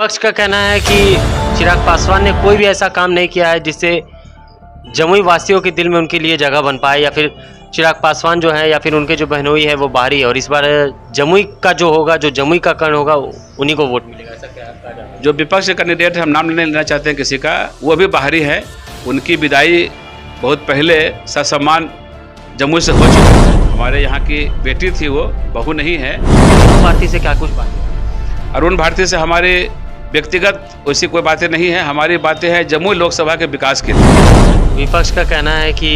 पक्ष का कहना है कि चिराग पासवान ने कोई भी ऐसा काम नहीं किया है जिससे जमुई वासियों के दिल में उनके लिए जगह बन पाए या फिर चिराग पासवान जो है या फिर उनके जो बहनोई है वो बाहरी है और इस बार जमुई का जो होगा जो जमुई का कर्ण होगा उन्हीं को वोट मिलेगा ऐसा क्या जो विपक्ष कैंडिडेट हम नाम नहीं लेना चाहते हैं किसी का वो भी बाहरी है उनकी विदाई बहुत पहले ससम्मान जमुई से हो चुकी है हमारे यहाँ की बेटी थी वो बहू नहीं है अरुण भारती से क्या कुछ बात अरुण भारती से हमारी व्यक्तिगत वैसी कोई बातें नहीं है हमारी बातें हैं जमुई लोकसभा के विकास के लिए विपक्ष का कहना है कि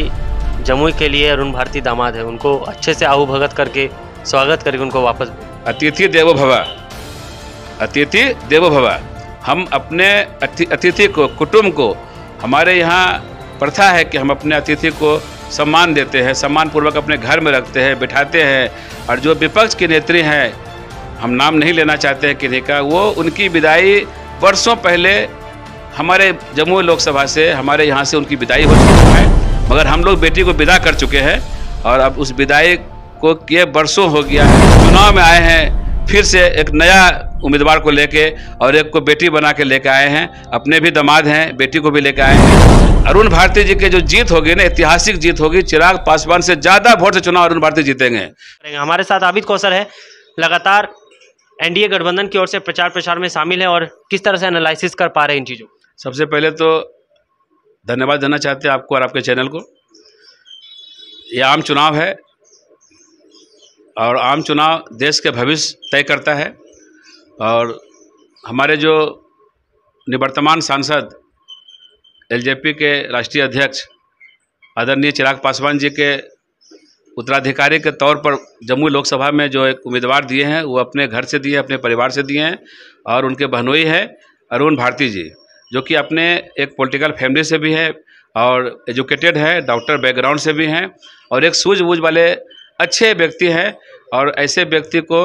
जमुई के लिए अरुण भारती दामाद है उनको अच्छे से आहू भगत करके स्वागत करके उनको वापस अतिथि देवो भवा अतिथि देवो भवा हम अपने अतिथि को कुटुंब को हमारे यहाँ प्रथा है कि हम अपने अतिथि को सम्मान देते हैं सम्मानपूर्वक अपने घर में रखते हैं बिठाते हैं और जो विपक्ष के नेत्री हैं हम नाम नहीं लेना चाहते हैं किन्हीं का वो उनकी विदाई वर्षों पहले हमारे जम्मू लोकसभा से हमारे यहाँ से उनकी विदाई हो चुकी है मगर हम लोग बेटी को विदा कर चुके हैं और अब उस विदाई को किए वर्षों हो गया चुनाव में आए हैं फिर से एक नया उम्मीदवार को लेके और एक को बेटी बना के लेके आए हैं अपने भी दामाद हैं बेटी को भी लेके आए हैं अरुण भारती जी की जो जीत होगी ना ऐतिहासिक जीत होगी चिराग पासवान से ज़्यादा वोट से चुनाव अरुण भारती जीतेंगे हमारे साथ आबिद कौशल है लगातार एनडीए गठबंधन की ओर से प्रचार प्रसार में शामिल है और किस तरह से एनालिसिस कर पा रहे हैं इन चीज़ों सबसे पहले तो धन्यवाद देना चाहते हैं आपको और आपके चैनल को ये आम चुनाव है और आम चुनाव देश के भविष्य तय करता है और हमारे जो निवर्तमान सांसद एलजेपी के राष्ट्रीय अध्यक्ष आदरणीय चिराग पासवान जी के उत्तराधिकारी के तौर पर जम्मू लोकसभा में जो एक उम्मीदवार दिए हैं वो अपने घर से दिए अपने परिवार से दिए हैं और उनके बहनोई है अरुण भारती जी जो कि अपने एक पॉलिटिकल फैमिली से भी है और एजुकेटेड है डॉक्टर बैकग्राउंड से भी हैं और एक सूझबूझ वाले अच्छे व्यक्ति हैं और ऐसे व्यक्ति को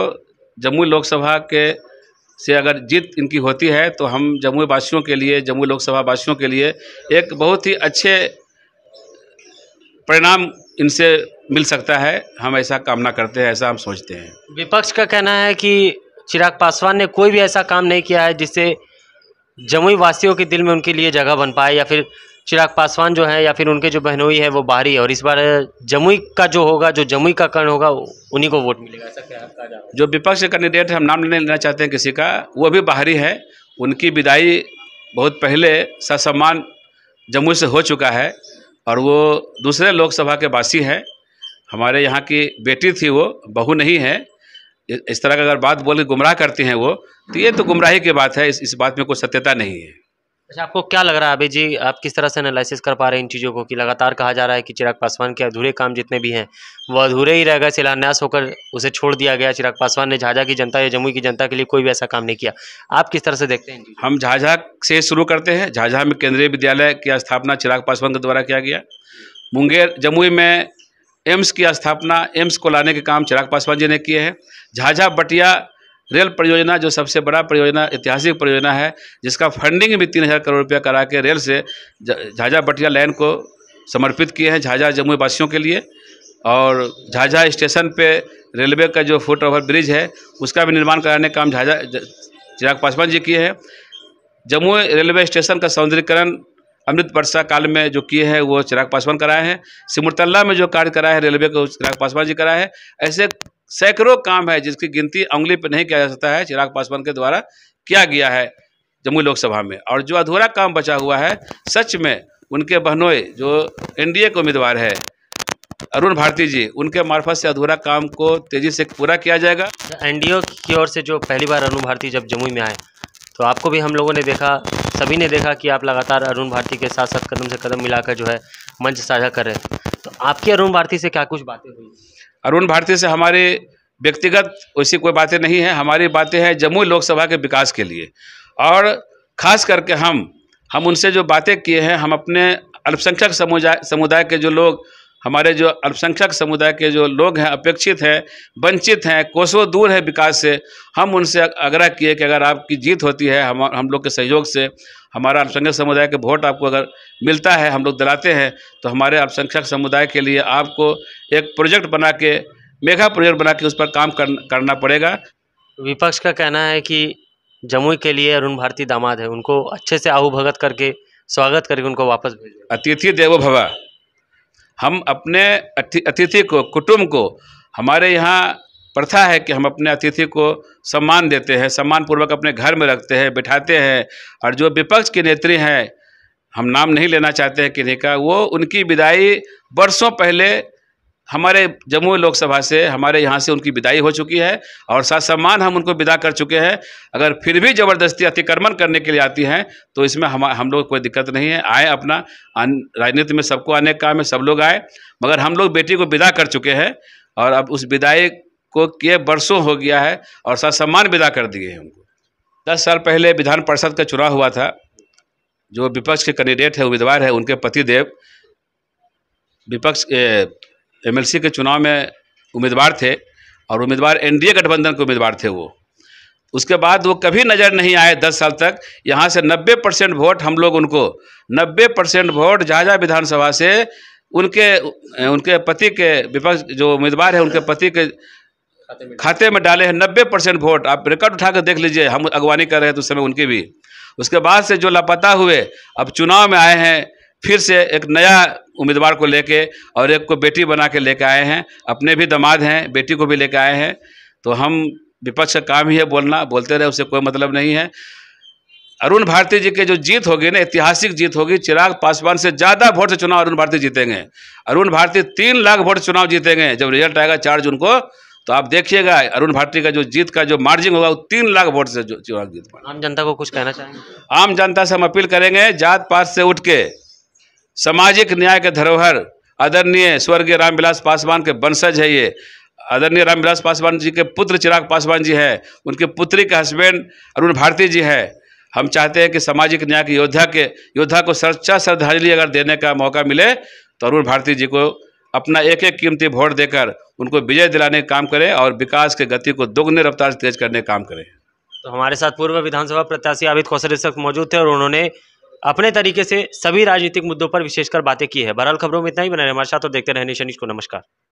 जम्मू लोकसभा के से अगर जीत इनकी होती है तो हम जम्मू वासियों के लिए जम्मू लोकसभा वासियों के लिए एक बहुत ही अच्छे परिणाम इनसे मिल सकता है हम ऐसा कामना करते हैं ऐसा हम सोचते हैं विपक्ष का कहना है कि चिराग पासवान ने कोई भी ऐसा काम नहीं किया है जिससे जमुई वासियों के दिल में उनके लिए जगह बन पाए या फिर चिराग पासवान जो है या फिर उनके जो बहनोई है वो बाहरी है और इस बार जमुई का जो होगा जो जमुई का कर्ण होगा उन्हीं को वोट मिलेगा ऐसा क्या जो विपक्ष के कैंडिडेट हम नाम नहीं लेना चाहते हैं किसी का वो भी बाहरी है उनकी विदाई बहुत पहले ससम्मान जमुई से हो चुका है और वो दूसरे लोकसभा के वासी हैं हमारे यहाँ की बेटी थी वो बहू नहीं है इस तरह का अगर बात बोल गुमराह करती हैं वो तो ये तो गुमराही की बात है इस इस बात में कोई सत्यता नहीं है अच्छा आपको क्या लग रहा है अभी जी आप किस तरह से एनालिसिस कर पा रहे हैं इन चीज़ों को कि लगातार कहा जा रहा है कि चिराग पासवान के अधूरे काम जितने भी हैं वो अधूरे ही रह गए शिलान्यास होकर उसे छोड़ दिया गया चिराग पासवान ने झाझा की जनता या जमुई की जनता के लिए कोई भी ऐसा काम नहीं किया आप किस तरह से देखते हैं हम झाझा से शुरू करते हैं झाझा में केंद्रीय विद्यालय की स्थापना चिराग पासवान के द्वारा किया गया मुंगेर जमुई में एम्स की स्थापना एम्स को लाने के काम चिराग पासवान जी ने किए हैं झाझा बटिया रेल परियोजना जो सबसे बड़ा परियोजना ऐतिहासिक परियोजना है जिसका फंडिंग भी तीन हज़ार करोड़ रुपया करा के रेल से झाझा बटिया लाइन को समर्पित किए हैं झाझा जम्मू वासियों के लिए और झाझा स्टेशन पे रेलवे का जो फुट ओवर ब्रिज है उसका भी निर्माण कराने का काम झाझा चिराग पासवान जी किए हैं जम्मू रेलवे स्टेशन का सौंदर्यकरण अमृत वर्षा काल में जो किए हैं वो चिराग पासवान कराए हैं सिमरतल्ला में जो कार्य कराए हैं रेलवे को चिराग पासवान जी कराए हैं ऐसे सैकड़ों काम है जिसकी गिनती उंगली पर नहीं किया जा सकता है चिराग पासवान के द्वारा किया गया है जम्मू लोकसभा में और जो अधूरा काम बचा हुआ है सच में उनके बहनोई जो एनडीए के उम्मीदवार है अरुण भारती जी उनके मार्फत से अधूरा काम को तेजी से पूरा किया जाएगा एनडीओ की ओर से जो पहली बार अरुण भारती जब जम्मू में आए तो आपको भी हम लोगों ने देखा सभी ने देखा कि आप लगातार अरुण भारती के साथ साथ कदम से कदम मिलाकर जो है मंच साझा कर रहे थे आपके अरुण भारती से क्या कुछ बातें हुई अरुण भारती से हमारे व्यक्तिगत वैसी कोई बातें नहीं है हमारी बातें हैं जम्मू लोकसभा के विकास के लिए और खास करके हम हम उनसे जो बातें किए हैं हम अपने अल्पसंख्यक समुदाय समुदाय के जो लोग हमारे जो अल्पसंख्यक समुदाय के जो लोग हैं अपेक्षित हैं वंचित हैं कोसों दूर है विकास से हम उनसे आग्रह किए कि अगर आपकी जीत होती है हम हम लोग के सहयोग से हमारा अल्पसंख्यक समुदाय के वोट आपको अगर मिलता है हम लोग दिलाते हैं तो हमारे अल्पसंख्यक समुदाय के लिए आपको एक प्रोजेक्ट बना के मेगा प्रोजेक्ट बना के उस पर काम करना पड़ेगा विपक्ष का कहना है कि जमुई के लिए अरुण भारती दामाद है उनको अच्छे से आहू भगत करके स्वागत करके उनको वापस भेजें अतिथि देवो भवा हम अपने अतिथि को कुटुम्ब को हमारे यहाँ प्रथा है कि हम अपने अतिथि को सम्मान देते हैं सम्मानपूर्वक अपने घर में रखते हैं बिठाते हैं और जो विपक्ष के नेत्री हैं हम नाम नहीं लेना चाहते हैं किन्हीं का वो उनकी विदाई बरसों पहले हमारे जम्मू लोकसभा से हमारे यहाँ से उनकी विदाई हो चुकी है और साथ सम्मान हम उनको विदा कर चुके हैं अगर फिर भी ज़बरदस्ती अतिक्रमण करने के लिए आती हैं तो इसमें हम हम लोग कोई दिक्कत नहीं है आए अपना राजनीति में सबको आने का काम है सब लोग आए मगर हम लोग बेटी को विदा कर चुके हैं और अब उस विदाई को किए बरसों हो गया है और साथ सम्मान विदा कर दिए हैं उनको दस साल पहले विधान परिषद का चुनाव हुआ था जो विपक्ष के कैंडिडेट है उम्मीदवार है उनके देव विपक्ष एमएलसी के चुनाव में उम्मीदवार थे और उम्मीदवार एनडीए गठबंधन के उम्मीदवार थे वो उसके बाद वो कभी नज़र नहीं आए दस साल तक यहाँ से नब्बे परसेंट वोट हम लोग उनको नब्बे परसेंट वोट झाझा विधानसभा से उनके उनके पति के विपक्ष जो उम्मीदवार है उनके पति के खाते में डाले हैं नब्बे परसेंट वोट आप रिकॉर्ड उठा कर देख लीजिए हम अगवानी कर रहे हैं तो उस समय उनकी भी उसके बाद से जो लापता हुए अब चुनाव में आए हैं फिर से एक नया उम्मीदवार को लेके और एक को बेटी बना के लेके आए हैं अपने भी दामाद हैं बेटी को भी लेके आए हैं तो हम विपक्ष का काम ही है बोलना बोलते रहे उससे कोई मतलब नहीं है अरुण भारती जी के जो जीत होगी ना ऐतिहासिक जीत होगी चिराग पासवान से ज़्यादा वोट से चुनाव अरुण भारती जीतेंगे अरुण भारती तीन लाख वोट चुनाव जीतेंगे जब रिजल्ट आएगा चार जून को तो आप देखिएगा अरुण भारती का जो जीत का जो मार्जिन होगा वो तीन लाख वोट से जो चुनाव जीत आम जनता को कुछ कहना चाहेंगे आम जनता से हम अपील करेंगे जात पात से उठ के सामाजिक न्याय के धरोहर आदरणीय स्वर्गीय रामविलास पासवान के वंशज है ये आदरणीय रामविलास पासवान जी के पुत्र चिराग पासवान जी हैं उनके पुत्री के हस्बैंड अरुण भारती जी हैं हम चाहते हैं कि सामाजिक न्याय के योद्धा के योद्धा को सच्चा श्रद्धांजलि अगर देने का मौका मिले तो अरुण भारती जी को अपना एक एक कीमती वोट देकर उनको विजय दिलाने का काम करें और विकास के गति को दोगुने रफ्तार तेज करने का काम करें तो हमारे साथ पूर्व विधानसभा प्रत्याशी आबिद कौशल मौजूद थे और उन्होंने अपने तरीके से सभी राजनीतिक मुद्दों पर विशेषकर बातें की है बहरहाल खबरों में इतना ही बना रहे हमारे साथ और देखते रहने शनिश को नमस्कार